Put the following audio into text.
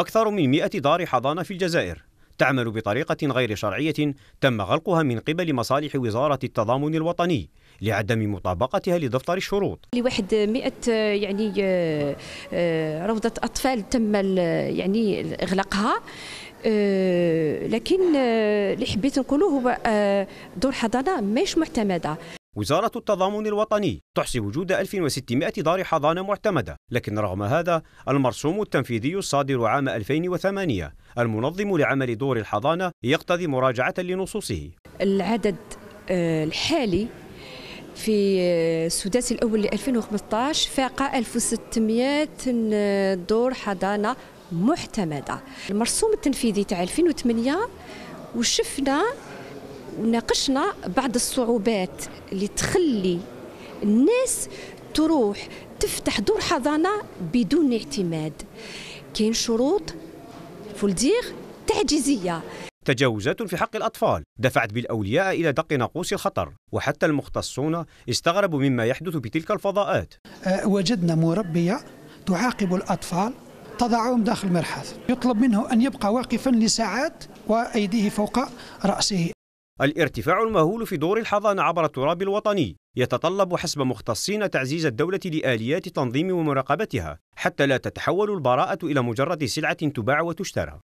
أكثر من 100 دار حضانة في الجزائر تعمل بطريقة غير شرعية تم غلقها من قبل مصالح وزارة التضامن الوطني لعدم مطابقتها لدفتر الشروط لواحد 100 يعني روضة أطفال تم يعني إغلاقها لكن اللي حبيت نقوله هو دور حضانه مش معتمده وزارة التضامن الوطني تحصي وجود 1600 دار حضانة معتمدة لكن رغم هذا المرسوم التنفيذي الصادر عام 2008 المنظم لعمل دور الحضانة يقتضي مراجعة لنصوصه العدد آه، الحالي في آه، السداسي الأول ل 2015 فاق 1600 دور حضانة محتمدة المرسوم التنفيذي تاع 2008 وشفنا وناقشنا بعض الصعوبات اللي تخلي الناس تروح تفتح دور حضانة بدون اعتماد كاين شروط فولدير تعجيزية تجاوزات في حق الأطفال دفعت بالأولياء إلى دق ناقوس الخطر وحتى المختصون استغربوا مما يحدث بتلك الفضاءات أه، وجدنا مربية تعاقب الأطفال تضعهم داخل المرحاض يطلب منه أن يبقى واقفا لساعات وأيديه فوق رأسه الارتفاع المهول في دور الحضانة عبر التراب الوطني يتطلب حسب مختصين تعزيز الدولة لآليات تنظيم ومراقبتها حتى لا تتحول البراءة إلى مجرد سلعة تباع وتشترى